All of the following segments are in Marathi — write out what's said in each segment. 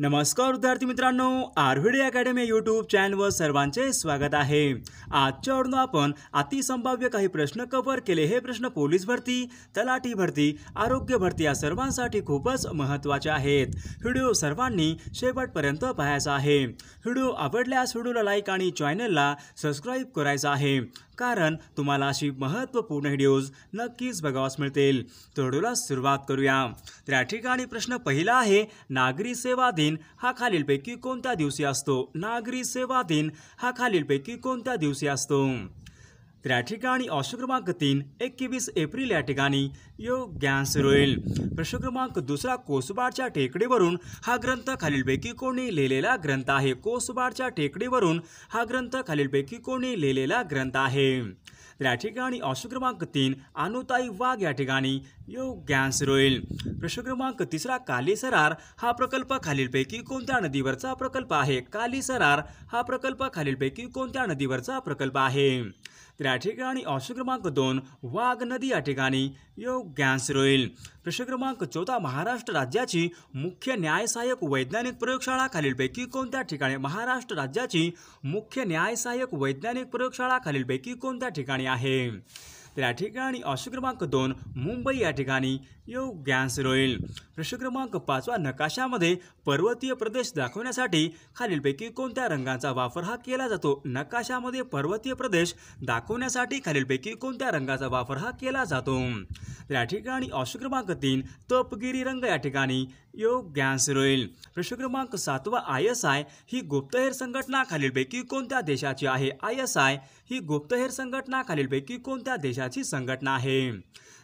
नमस्कार विद्यार्थी मित्रांनो आरव्हीडी अकॅडमी यूट्यूब चॅनलवर सर्वांचे स्वागत आहे आजच्या आवडून आपण अतिसंभाव्य काही प्रश्न कव्हर केले हे प्रश्न पोलीस भरती तलाठी भरती आरोग्य भरती या सर्वांसाठी खूपच महत्त्वाचे आहेत व्हिडिओ सर्वांनी शेवटपर्यंत पाहायचा आहे व्हिडिओ आवडल्यास व्हिडिओला लाईक आणि चॅनलला सबस्क्राईब करायचा आहे कारण तुम्हाला अशी महत्त्वपूर्ण व्हिडिओज नक्कीच बघावास मिळतील तर सुरुवात करूया त्या ठिकाणी प्रश्न पहिला आहे नागरी सेवा दिन हा खालीलपैकी कोणत्या दिवशी असतो नागरी सेवा दिन हा खालीलपैकी कोणत्या दिवशी असतो तर या ठिकाणी ऑप्शन क्रमांक तीन एकवीस एप्रिल या ठिकाणी योग गॅन्स रोईल प्रश्न क्रमांक दुसरा कोसबाडच्या टेकडीवरून हा ग्रंथ खालीलपैकी कोणी लिहिलेला ग्रंथ आहे कोसबाडच्या टेकडीवरून हा ग्रंथ खालीलपैकी कोणी लिहिलेला ग्रंथ आहे तर या ठिकाणी ऑप्शन क्रमांक तीन अनुताई वाघ या ठिकाणी योग्य रोईल प्रश्न क्रमांक तिसरा काली सरार हा प्रकल्प खालीलपैकी कोणत्या नदीवरचा प्रकल्प आहे काली सरार हा प्रकल्प खालीलपैकी कोणत्या नदीवरचा प्रकल्प आहे तर या ठिकाणी ऑप्शन क्रमांक दोन वाघ नदी या ठिकाणी योग्य रोईल प्रश्न क्रमांक चौथा महाराष्ट्र राज्याची मुख्य न्यायसहाय्यक वैज्ञानिक प्रयोगशाळा खालीलपैकी कोणत्या ठिकाणी महाराष्ट्र राज्याची मुख्य न्यायसहाय्यक वैज्ञानिक प्रयोगशाळा खालीलपैकी कोणत्या ठिकाणी आहे तर या ठिकाणी अशु क्रमांक दोन मुंबई या ठिकाणी योग रोईल प्रश्न क्रमांक पाचवा नकाशामध्ये पर्वतीय प्रदेश दाखवण्यासाठी खालीलपैकी कोणत्या रंगांचा वापर हा केला जातो नकाशामध्ये पर्वतीय प्रदेश दाखवण्यासाठी खालीलपैकी कोणत्या रंगाचा वापर हा केला जातो त्या या ठिकाणी अशु क्रमांक तीन तपगिरी रंग या ठिकाणी योग रोईल प्रश्न क्रमांक सातवा आय एस आय ही गुप्तहेर संघटना खालीलपैकी कोणत्या देशाची आहे आय एस आय ही गुप्तहेर संघटना खालीलपैकी कोणत्या देशाची संघटना आहे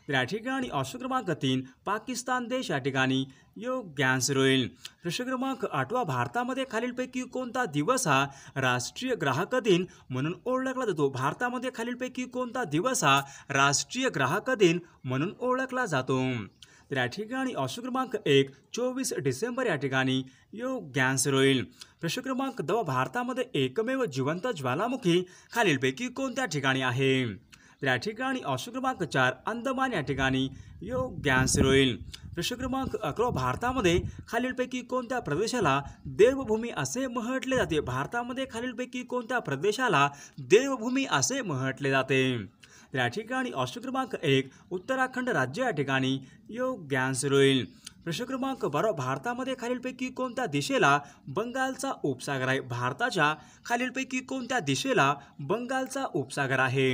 तर या ठिकाणी ऑप्शन क्रमांक तीन पाकिस्तान देश या ठिकाणी योग गॅन्स रोईल प्रश्न आठवा भारतामध्ये खालीलपैकी कोणता दिवस हा राष्ट्रीय ग्राहक दिन म्हणून ओळखला जातो भारतामध्ये खालीलपैकी कोणता दिवस हा राष्ट्रीय ग्राहक दिन म्हणून ओळखला जातो तर या ठिकाणी अशोक क्रमांक एक चोवीस डिसेंबर या ठिकाणी योग गॅसरोईल होईल प्रश्न क्रमांक द भारतामध्ये एकमेव जिवंत ज्वालामुखी खालीलपैकी कोणत्या ठिकाणी आहे तर या ठिकाणी अशोक क्रमांक चार अंदमान या ठिकाणी योग गॅसरोईल होईल प्रश्न क्रमांक अकरा भारतामध्ये खालीलपैकी कोणत्या प्रदेशाला देवभूमी असे म्हटले जाते भारतामध्ये खालीलपैकी कोणत्या प्रदेशाला देवभूमी असे म्हटले जाते या ठिकाणी ऑप्शन क्रमांक एक उत्तराखंड राज्य या ठिकाणी योग रोईल प्रश्न क्रमांक बारा भारतामध्ये खालीलपैकी कोणत्या दिशेला बंगालचा उपसागर आहे भारताच्या खालीलपैकी कोणत्या दिशेला बंगालचा उपसागर आहे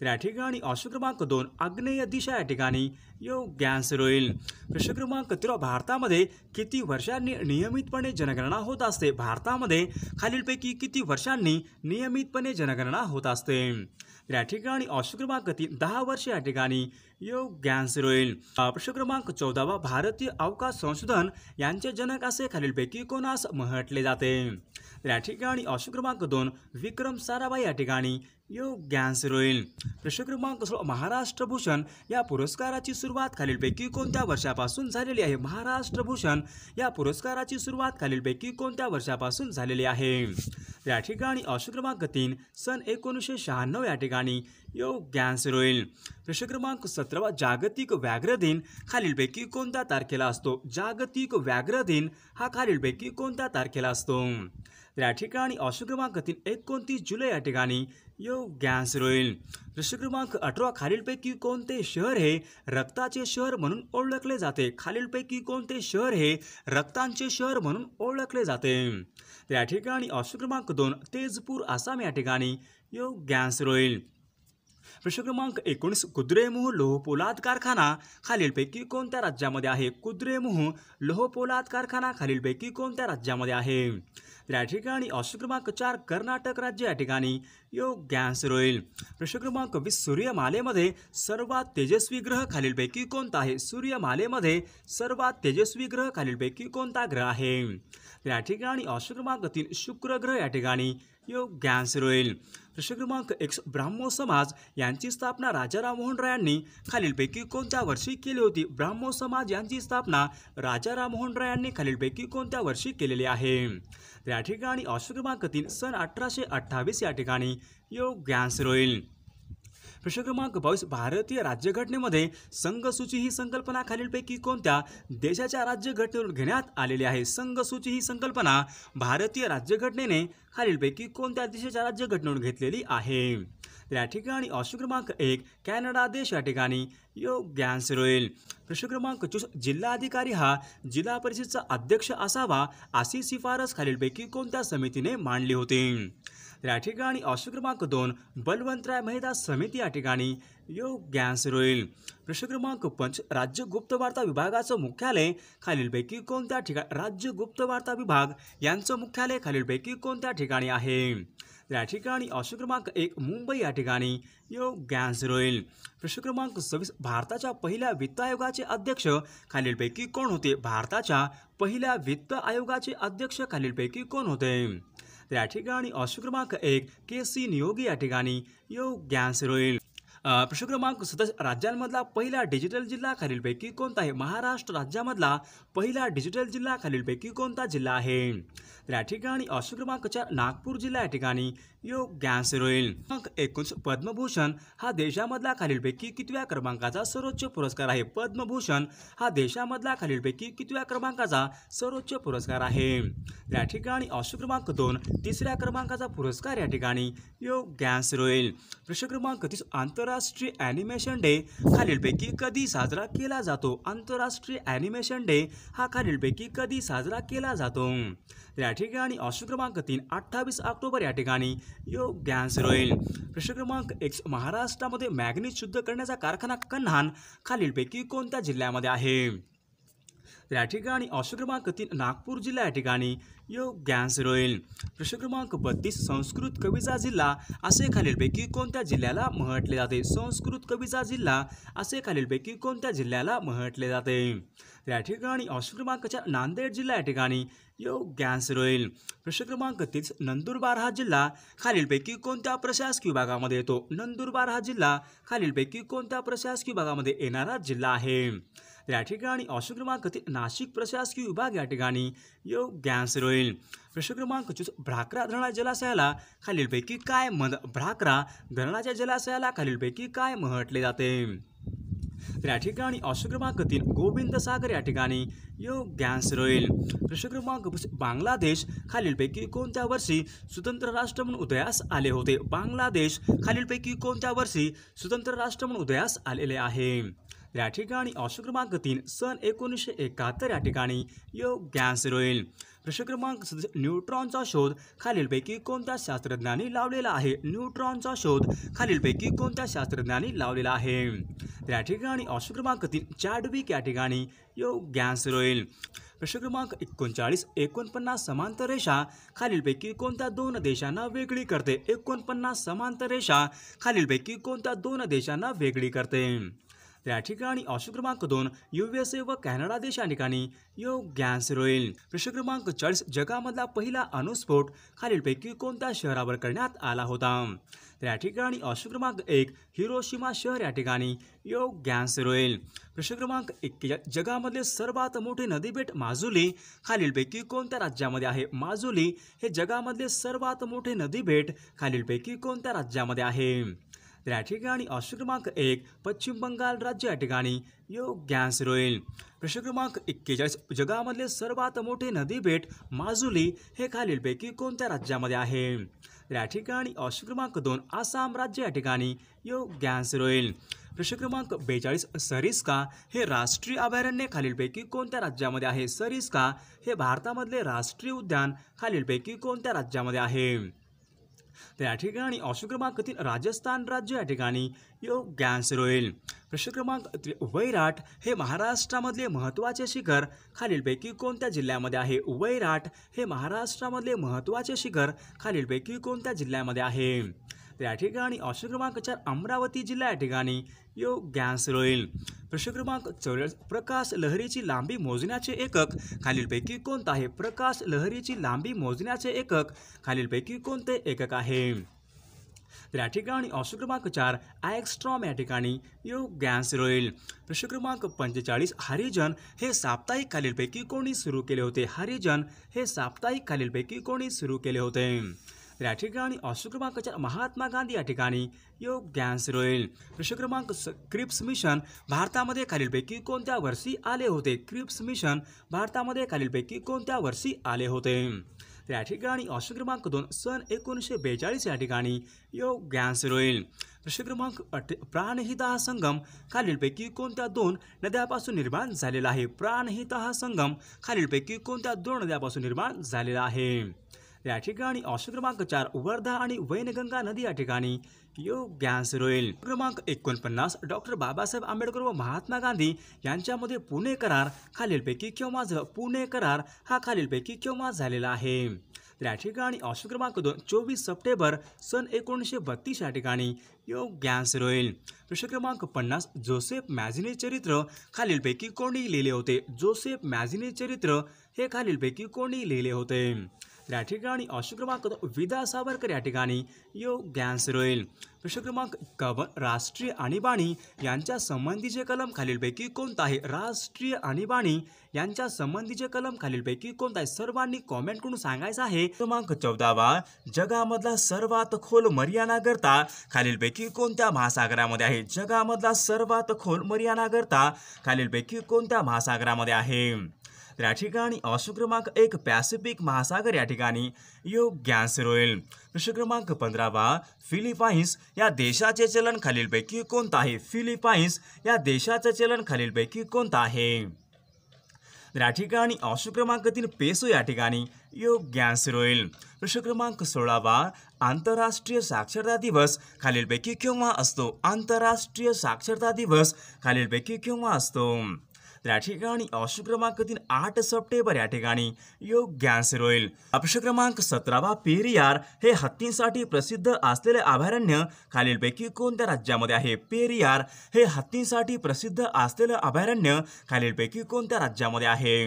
तर या ठिकाणी अश्व क्रमांक दोन आग्नेय दिशा या ठिकाणी योग आन्सर होईल प्रश्न क्रमांक भारतामध्ये किती वर्षांनी नियमितपणे जनगणना होत असते भारतामध्ये खालीलपैकी किती वर्षांनी नियमितपणे जनगणना होत असते या ठिकाणी ऑप्शन क्रमांक तीन दहा वर्ष या ठिकाणी योग आन्सर होईल प्रश्न क्रमांक चौदावा भारतीय अवकाश संशोधन यांचे जनक असे खालीलपैकी कोणास म्हटले जाते या ठिकाणी ऑप्शन क्रमांक दोन विक्रम साराभाई या ठिकाणी योग रोईल प्रश्न क्रमांक सोळा महाराष्ट्र भूषण या पुरस्काराची सुरुवात खालीलपैकी कोणत्या वर्षापासून झालेली आहे महाराष्ट्र भूषण या पुरस्काराची सुरुवात खालीलपैकी कोणत्या वर्षापासून झालेली आहे या ठिकाणी अंश क्रमांक तीन सन एकोणीसशे शहाण्णव या ठिकाणी योग रोईल प्रश्न क्रमांक सतरावा जागतिक व्याघ्र दिन खालीलपैकी कोणत्या तारखेला असतो जागतिक व्याघ्र दिन हा खालीलपैकी कोणत्या तारखेला असतो या ठिकाणी अंश क्रमांक तीन एकोणतीस जुलै या ठिकाणी यो गॅस रोईल प्रश्न क्रमांक अठरा खालीलपैकी कोणते शहर हे रक्ताचे शहर म्हणून ओळखले जाते खालीलपैकी कोणते शहर हे रक्तांचे शहर म्हणून ओळखले जाते या ठिकाणी ऑप्शन क्रमांक दोन तेजपूर आसाम या ठिकाणी यो गॅस रोईल प्रश्न क्रमांक एकोणीस कुद्रेमुह लोहपोलाद कारखाना खालीलपैकी कोणत्या राज्यामध्ये आहे कुद्रेमुह लोहपोलाद कारखाना खालीलपैकी कोणत्या राज्यामध्ये आहे या ठिकाणी ऑप्शन क्रमांक चार कर्नाटक राज्य या ठिकाणी योग्य आन्सर होईल प्रश्न क्रमांक वीस सूर्यमालेमध्ये सर्वात तेजस्वी ग्रह खालीलपैकी कोणता आहे सूर्यमालेमध्ये सर्वात तेजस्वी ग्रह खालीलपैकी कोणता ग्रह आहे या ठिकाणी ऑप्शन क्रमांक तीन शुक्र ग्रह या ठिकाणी योग ज्ञान सुरू प्रश्न क्रमांक एक ब्राह्मो समाज यांची स्थापना राजा राममोहन राय यांनी खालीलपैकी कोणत्या वर्षी केली होती ब्राह्मो समाज यांची स्थापना राजा राममोहन राय यांनी खालीलपैकी कोणत्या वर्षी केलेली आहे या ठिकाणी ऑप्शन क्रमांक तीन सन अठराशे अठ्ठावीस या ठिकाणी योग ज्ञान रोईल प्रश्न क्रमांक बावीस भारतीय राज्यघटनेमध्ये संघसूची ही संकल्पना खालीलपैकी कोणत्या देशाच्या राज्यघटनेवरून घेण्यात आलेली आहे संघसूची ही संकल्पना भारतीय राज्यघटनेने खालीलपैकी कोणत्या देशाच्या राज्यघटनेवरून घेतलेली आहे या ठिकाणी ऑप्शन क्रमांक एक कॅनडा देश या ठिकाणी योग्य आन्सर होईल प्रश्न क्रमांक चोस अधिकारी हा जिल्हा परिषदेचा अध्यक्ष असावा अशी शिफारस खालीलपैकी कोणत्या समितीने मांडली होती तर या ठिकाणी ऑप्शन क्रमांक दोन बलवंतराय महिला समिती या ठिकाणी योग होईल प्रश्न क्रमांक पंच राज्य गुप्तवार्ता विभागाचं मुख्यालय खालीलपैकी कोणत्या ठिकाणी राज्य गुप्तवार्ता विभाग यांचं मुख्यालय खालीलपैकी कोणत्या ठिकाणी आहे या ठिकाणी ऑप्शन क्रमांक एक मुंबई या ठिकाणी योग होईल प्रश्न क्रमांक सव्वीस भारताच्या पहिल्या वित्त आयोगाचे अध्यक्ष खालीलपैकी कोण होते भारताच्या पहिल्या वित्त आयोगाचे अध्यक्ष खालीलपैकी कोण होते त्या ठिकाणी अशुक्रमांक एक केसी सी नियोगी या ठिकाणी योग योग्यांश होईल प्रश्न क्रमांक सदस्य राज्यांमधला पहिला डिजिटल जिल्हा खालीलपैकी कोणता आहे महाराष्ट्र राज्यामधला पहिला डिजिटल जिल्हा खालीलपैकी कोणता जिल्हा आहे तर या ठिकाणी ऑप्शन क्रमांक चार नागपूर जिल्हा या ठिकाणी योग आन्सर होईल एकूण पद्मभूषण हा देशामधला खालीलपैकी कितव्या क्रमांकाचा सर्वोच्च पुरस्कार आहे पद्मभूषण हा देशामधला खालीलपैकी कितव्या क्रमांकाचा सर्वोच्च पुरस्कार आहे या ठिकाणी ऑप्शन क्रमांक दोन तिसऱ्या क्रमांकाचा पुरस्कार या ठिकाणी योग आन्सर होईल प्रश्न क्रमांक तीस आंतर आंतरराष्ट्रीय ॲनिमेशन डे खालीलपैकी कधी साजरा केला जातो आंतरराष्ट्रीय ॲनिमेशन डे हा खालीलपैकी कधी साजरा केला जातो या ठिकाणी ऑप्शन क्रमांक तीन अठ्ठावीस ऑक्टोबर या ठिकाणी आन्सर होईल प्रश्न क्रमांक एक महाराष्ट्रामध्ये मॅग्नेट शुद्ध करण्याचा कारखाना कन्हान खालीलपैकी कोणत्या जिल्ह्यामध्ये आहे तर या ठिकाणी ऑप्शन क्रमांक तीन नागपूर जिल्हा या ठिकाणी योग गॅस रोईल प्रश्न क्रमांक बत्तीस संस्कृत कवीचा जिल्हा असे खालीलपैकी कोणत्या जिल्ह्याला म्हटले जाते संस्कृत कवीचा जिल्हा असे खालीलपैकी कोणत्या जिल्ह्याला म्हटले जाते तर या ठिकाणी ऑप्शन क्रमांक नांदेड जिल्हा या ठिकाणी योग गॅस रोईल प्रश्न क्रमांक तीस नंदुरबार हा जिल्हा खालीलपैकी कोणत्या प्रशासकीय विभागामध्ये येतो नंदुरबार हा जिल्हा खालीलपैकी कोणत्या प्रशासकीय विभागामध्ये येणारा जिल्हा आहे या ठिकाणी अशोक क्रमांक नाशिक प्रशासकीय विभाग या ठिकाणी योग्य आन्सर होईल प्रश्न क्रमांक भ्राकरा धरणा जलाशयाला खालीलपैकी काय मद भ्राकरा धरणाच्या जलाशयाला खालीलपैकी काय म्हटले जाते त्या या ठिकाणी अशोक क्रमांक तीन गोविंद सागर या ठिकाणी योग्य आन्सर रोईल प्रश्न क्रमांक बांगलादेश खालीलपैकी कोणत्या वर्षी स्वतंत्र राष्ट्र म्हणून उदयास आले होते बांगलादेश खालीलपैकी कोणत्या वर्षी स्वतंत्र राष्ट्र म्हणून उदयास आलेले आहे या ठिकाणी अंश क्रमांक तीन सन एकोणीसशे एकाहत्तर या ठिकाणी गॅस रोईल प्रश्न क्रमांक न्यूट्रॉनचा शोध खालीलपैकी कोणत्या शास्त्रज्ञांनी लावलेला आहे न्यूट्रॉनचा शोध खालीलपैकी कोणत्या शास्त्रज्ञांनी लावलेला आहे या ठिकाणी अंश क्रमांक तीन चॅडविक या ठिकाणी गॅस रोईल प्रश्न क्रमांक एकोणचाळीस एकोणपन्नास समांतर रेषा खालीलपैकी कोणत्या दोन देशांना वेगळी करते एकोणपन्नास समांतर रेषा खालीलपैकी कोणत्या दोन देशांना वेगळी करते त्या ठिकाणी ऑप्शन क्रमांक दोन युएसए व कॅनडा देश या ठिकाणी गॅस रोईल प्रश्न क्रमांक चाळीस जगामधला पहिला अणुस्फोट खालीलपैकी कोणत्या शहरावर करण्यात आला होता त्या ठिकाणी ऑप्शन क्रमांक एक हिरोशिमा शहर या ठिकाणी योग रोईल प्रश्न क्रमांक एक जगामधले सर्वात मोठे नदीबेट माजुली खालीलपैकी कोणत्या राज्यामध्ये आहे माजुली हे जगामधले सर्वात मोठे नदीबेट खालीलपैकी कोणत्या राज्यामध्ये आहे तर ठिकाणी ऑप्शन क्रमांक एक पश्चिम बंगाल राज्य या ठिकाणी गॅस रोईल प्रश्न क्रमांक एक्केचाळीस जगामधले सर्वात मोठे नदी बेट माजुली हे खालीलपैकी कोणत्या राज्यामध्ये आहे तर या ठिकाणी ऑप्शन क्रमांक दोन आसाम राज्य या ठिकाणी गॅस रोईल प्रश्न क्रमांक बेचाळीस सरिस्का हे राष्ट्रीय अभयारण्य खालीलपैकी कोणत्या राज्यामध्ये आहे सरिस्का हे भारतामधले राष्ट्रीय उद्यान खालीलपैकी कोणत्या राज्यामध्ये आहे तर या ठिकाणी ऑप्शन क्रमांकातील राजस्थान राज्य या ठिकाणी योग आन्सर होईल प्रश्न क्रमांक वैराट हे महाराष्ट्रामधले महत्त्वाचे शिखर खालीलपैकी कोणत्या जिल्ह्यामध्ये आहे वैराट हे महाराष्ट्रामधले महत्त्वाचे शिखर खालीलपैकी कोणत्या जिल्ह्यामध्ये आहे तर या ठिकाणी ऑप्शन क्रमांक चार अमरावती जिल्हा या ठिकाणी यो गॅस रोईल प्रश्न क्रमांक चौऱ्या प्रकाश लहरीची लांबी मोजण्याचे एकक खालीलपैकी कोणतं आहे प्रकाश लहरीची लांबी मोजण्याचे एकक खालीलपैकी कोणते एकक आहे तर या ठिकाणी ऑप्शन क्रमांक चार आयक्स्ट्रॉम या ठिकाणी यो गॅस रोईल प्रश्न क्रमांक पंचेचाळीस हरिजन हे साप्ताहिक खालीलपैकी कोणी सुरू केले होते हरिजन हे साप्ताहिक खालीलपैकी कोणी सुरू केले होते तर या ठिकाणी अशोक क्रमांक महात्मा गांधी या ठिकाणी योग आन्सर होईल प्रश्न क्रमांक क्रिप्स मिशन भारतामध्ये खालीलपैकी कोणत्या वर्षी आले होते क्रिप्स मिशन भारतामध्ये खालीलपैकी कोणत्या वर्षी आले होते तर या ठिकाणी अशोक क्रमांक दोन सन एकोणीसशे बेचाळीस या ठिकाणी योग आन्सर होईल प्रश्न क्रमांक अठ हा संगम खालीलपैकी कोणत्या दोन नद्यापासून निर्माण झालेला आहे प्राणहिता हा संगम खालीलपैकी कोणत्या दोन नद्यापासून निर्माण झालेला आहे या ठिकाणी ऑप्शन क्रमांक चार वर्धा आणि वैनगंगा नदी या ठिकाणी योग आन्सर होईल क्रमांक एकोणपन्नास डॉक्टर बाबासाहेब आंबेडकर व महात्मा गांधी यांच्यामध्ये पुणे करार खालीलपैकी केव्हा पुणे करार हा खालीलपैकी केव्हा झालेला आहे या ठिकाणी ऑप्शन क्रमांक दोन चोवीस सप्टेंबर सन एकोणीसशे बत्तीस या ठिकाणी योग आन्सर होईल प्रश्न क्रमांक पन्नास जोसेफ मॅझिने चरित्र खालीलपैकी कोणी लिहिले होते जोसेफ मॅझिने चरित्र हे खालीलपैकी कोणी लिहिले होते या ठिकाणी अशु क्रमांक विदा सावरकर या ठिकाणी योग्यांश गॅन्स प्रश्न क्रमांक कब राष्ट्रीय आणीबाणी यांच्या संबंधीचे कलम खालीलपैकी कोणता आहे राष्ट्रीय आणीबाणी यांच्या संबंधीचे कलम खालीलपैकी कोणता आहे सर्वांनी कॉमेंट करून सांगायचं आहे क्रमांक चौदावा जगामधला सर्वात खोल मर्यादा करता खालीलपैकी कोणत्या महासागरामध्ये आहे जगामधला सर्वात खोल मर्यादा करता खालीलपैकी कोणत्या महासागरामध्ये आहे त्या ठिकाणी ऑप्शन एक पॅसिफिक महासागर या ठिकाणी योग्य आन्सर होईल प्रश्न क्रमांक पंधरावा फिलिपाईन्स या देशाचे चलन खालीलपैकी कोणतं आहे फिलिपाईन्स या देशाचे चलन खालीलपैकी कोणतं आहे त्या या ठिकाणी ऑप्शन पेसो या ठिकाणी योग्य आन्सर होईल प्रश्न क्रमांक सोळावा आंतरराष्ट्रीय साक्षरता दिवस खालीलपैकी केव्हा असतो आंतरराष्ट्रीय साक्षरता दिवस खालीलपैकी केव्हा असतो त्या ठिकाणी अशुक्रमांक क्रमांक तीन आठ सप्टेंबर या ठिकाणी योग आन्सर होईल अपक्ष क्रमांक सतरावा पेरियार हे हत्तींसाठी प्रसिद्ध असलेले अभयारण्य खालीलपैकी कोणत्या राज्यामध्ये आहे पेरियार हे हत्तींसाठी प्रसिद्ध असलेलं अभयारण्य खालीलपैकी कोणत्या राज्यामध्ये आहे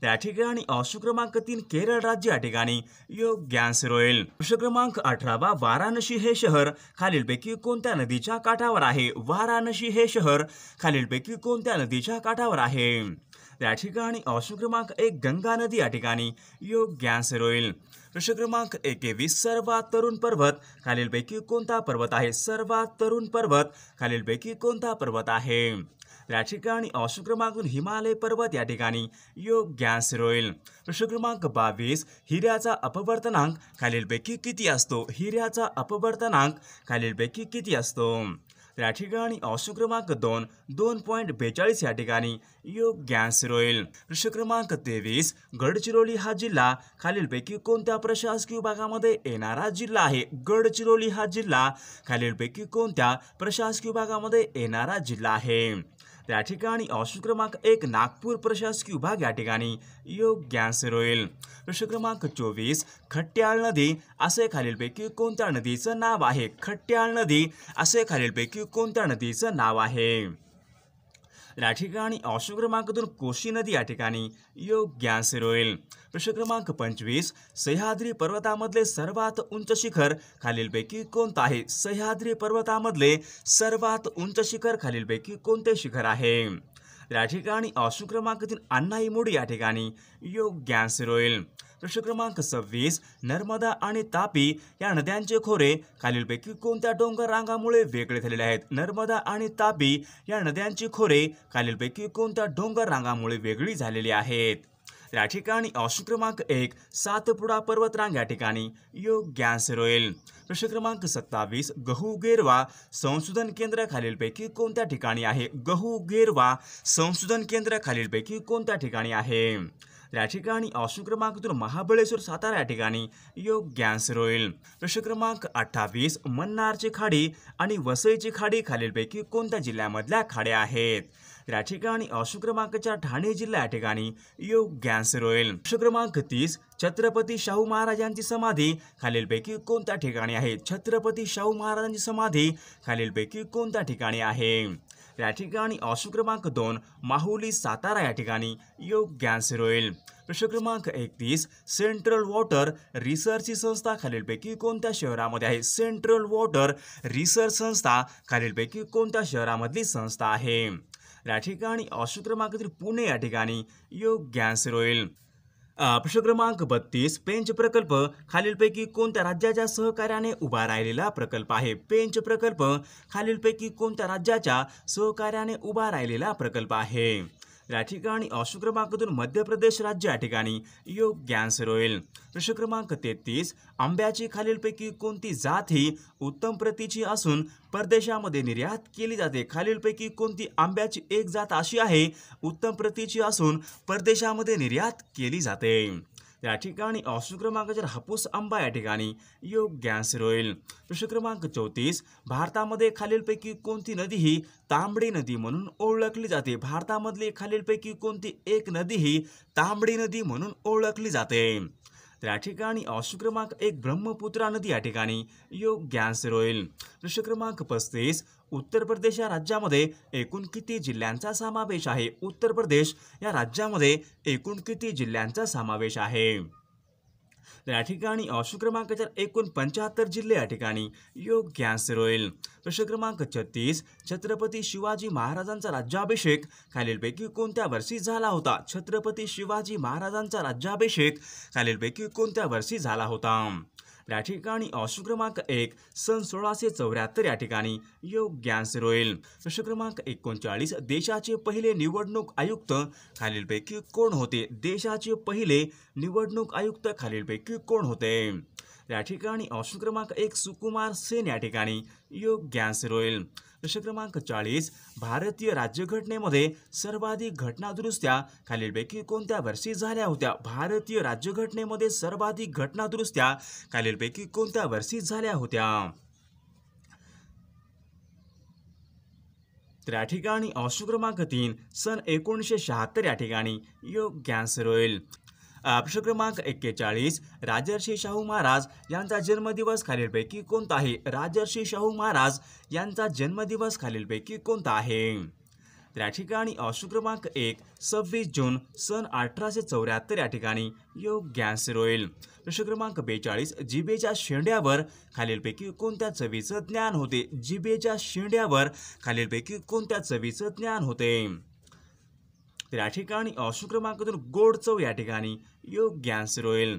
त्या ठिकाणी अंश क्रमांक तीन केरळ राज्य या ठिकाणी योग आन्सर होईल अंश क्रमांक अठरावा वाराणसी हे शहर खालीलपैकी कोणत्या नदीच्या काठावर आहे वाराणसी हे शहर खालीलपैकी कोणत्या नदीच्या काठावर आहे आहे त्या ठिकाणी अंश क्रमांक एक गंगा नदी या ठिकाणी योग्य आन्सर होईल प्रश्न क्रमांक एकेवीस सर्वात तरुण पर्वत खालीलपैकी कोणता पर्वत आहे सर्वात तरुण पर्वत खालीलपैकी कोणता पर्वत आहे या ठिकाणी अंश क्रमांक हिमालय पर्वत या ठिकाणी योग्य आन्सर होईल प्रश्न क्रमांक बावीस हिऱ्याचा अपवर्तनांक खालीलपैकी किती असतो हिऱ्याचा अपवर्तनांक खालीलपैकी किती असतो त्या ठिकाणी अशुक्रमांक क्रमांक दोन दोन पॉईंट बेचाळीस या ठिकाणी योग रोईल प्रश्न क्रमांक तेवीस गडचिरोली हा जिल्हा खालीलपैकी कोणत्या प्रशासकीय विभागामध्ये येणारा जिल्हा आहे गडचिरोली हा जिल्हा खालीलपैकी कोणत्या प्रशासकीय विभागामध्ये येणारा जिल्हा आहे त्या ठिकाणी ऑप्शन क्रमांक एक नागपूर प्रशासकीय विभाग या ठिकाणी योग्य आन्सर होईल प्रश्न क्रमांक चोवीस खट्ट्याळ नदी असे खालीलपैकी कोणत्या नदीचं नाव आहे खट्ट्याळ नदी असे खालीलपैकी कोणत्या नदीचं नाव आहे या ठिकाणी ऑप्शन क्रमांक दोन कोशी नदी या ठिकाणी योग्य आन्सर होईल प्रश्न क्रमांक पंचवीस सह्याद्री पर्वतामधले सर्वात उंच शिखर खालीलपैकी कोणतं आहे सह्याद्री पर्वतामधले सर्वात उंच शिखर खालीलपैकी कोणते शिखर आहे या ठिकाणी ऑप्शन क्रमांक तीन अण्णाई मोडी या ठिकाणी योग्य आन्सर होईल प्रश्न क्रमांक सव्वीस नर्मदा आणि तापी या नद्यांचे खोरे खालीलपैकी कोणत्या डोंगर रांगामुळे वेगळे झालेले आहेत नर्मदा आणि तापी या नद्यांची खोरे खालीलपैकी कोणत्या डोंगर रांगामुळे वेगळी झालेली आहेत या ठिकाणी ऑप्शन क्रमांक एक सातपुडा पर्वतरांग या ठिकाणी योग्य आन्सर होईल प्रश्न क्रमांक सत्तावीस गहू गेरवा संशोधन केंद्र खालीलपैकी कोणत्या ठिकाणी आहे गहू गेरवा संशोधन केंद्र खालीलपैकी कोणत्या ठिकाणी आहे त्या ठिकाणी महाबळेश्वर सातारा या ठिकाणी योग्य आन्सर होईल प्रश्न क्रमांक अठ्ठावीस मन्नारची खाडी आणि वसईची खाडी खालीलपैकी कोणत्या जिल्ह्यामधल्या खाड्या आहेत या ठिकाणी ऑप्शन क्रमांकच्या ठाणे जिल्हा या ठिकाणी योग्य आन्सर होईल प्रश्न क्रमांक तीस छत्रपती शाहू महाराजांची समाधी खालीलपैकी कोणत्या ठिकाणी आहे छत्रपती शाहू महाराजांची समाधी खालीलपैकी कोणत्या ठिकाणी आहे या ठिकाणी ऑप्शन क्रमांक दोन माहुली सातारा या ठिकाणी योग्य आन्सर होईल प्रश्न क्रमांक एकतीस सेंट्रल वॉटर रिसर्च संस्था खालीलपैकी कोणत्या शहरामध्ये आहे सेंट्रल वॉटर रिसर्च संस्था खालीलपैकी कोणत्या शहरामधली संस्था आहे या ठिकाणी ऑप्शन पुणे या ठिकाणी योग्य आन्सर होईल प्रश्न क्रमांक बत्तीस पेंच प्रकल्प खालीलपैकी कोणत्या राज्याच्या सहकार्याने उभा राहिलेला प्रकल्प आहे पेंच प्रकल्प खालीलपैकी कोणत्या राज्याच्या सहकार्याने उभा राहिलेला प्रकल्प आहे या ठिकाणी क्रमांक मध्य प्रदेश राज्य या ठिकाणी योग्य आन्सर होईल प्रश्न क्रमांक तेहतीस आंब्याची खालीलपैकी कोणती जात ही उत्तम प्रतीची असून परदेशामध्ये निर्यात केली जाते खालीलपैकी कोणती आंब्याची एक जात अशी आहे उत्तम प्रतीची असून परदेशामध्ये निर्यात केली जाते त्या ठिकाणी ऑप्शन क्रमांक हापूस आंबा या ठिकाणी योग्य आन्सर होईल प्रश्न क्रमांक चौतीस भारतामध्ये खालीलपैकी कोणती नदी ही तांबडी नदी म्हणून ओळखली जाते भारतामधली खालीलपैकी कोणती एक नदी ही तांबडी नदी म्हणून ओळखली जाते त्या ठिकाणी ऑप्शन क्रमांक एक ब्रह्मपुत्रा नदी या ठिकाणी योग्य आन्सर होईल प्रश्न क्रमांक पस्तीस उत्तर प्रदेश या राज्यामध्ये एकूण किती जिल्ह्यांचा समावेश आहे उत्तर प्रदेश या राज्यामध्ये एकूण किती जिल्ह्यांचा समावेश आहे या ठिकाणी ऑप्शन क्रमांक चार एकूण पंच्याहत्तर जिल्हे या ठिकाणी योग्य आन्सर होईल प्रश्न क्रमांक छत्तीस छत्रपती शिवाजी महाराजांचा राज्याभिषेक खालीलपैकी कोणत्या वर्षी झाला होता छत्रपती शिवाजी महाराजांचा राज्याभिषेक खालीलपैकी कोणत्या वर्षी झाला होता या ठिकाणी ऑप्शन क्रमांक एक सन सोळाशे चौऱ्याहत्तर या ठिकाणी योग आन्सर होईल प्रश्न क्रमांक एकोणचाळीस देशाचे पहिले निवडणूक आयुक्त खालीलपैकी कोण होते देशाचे पहिले निवडणूक आयुक्त खालीलपैकी कोण होते त्या ठिकाणी ऑप्शन क्रमांक एक सुकुमार सेन या ठिकाणी योग्य आन्सर होईल प्रश्न क्रमांक चाळीस भारतीय राज्यघटनेमध्ये सर्वाधिक घटनादुरुस्त्या खालीलपैकी कोणत्या वर्षी झाल्या होत्या भारतीय राज्यघटनेमध्ये सर्वाधिक घटनादुरुस्त्या खालीलपैकी कोणत्या वर्षी झाल्या होत्या तर या ठिकाणी ऑप्शन क्रमांक तीन सन एकोणीसशे शहात्तर या ठिकाणी योग्य आन्सर होईल प्रश्न क्रमांक एक्केचाळीस राजर्षी शाहू महाराज यांचा जन्मदिवस खालीलपैकी कोणता आहे राजर्षी शाहू महाराज यांचा जन्मदिवस खालीलपैकी कोणता आहे त्या ठिकाणी ऑप्शन क्रमांक एक सव्वीस जून सन अठराशे चौऱ्याहत्तर या ठिकाणी योग्य आन्सर होईल प्रश्न क्रमांक बेचाळीस जिबेच्या शेंड्यावर खालीलपैकी कोणत्या चवीचं ज्ञान होते जिबेच्या शेंड्यावर खालीलपैकी कोणत्या चवीचं ज्ञान होते तर या ठिकाणी शुक्रमांकातून गोडचव या ठिकाणी योग्यांस रोईल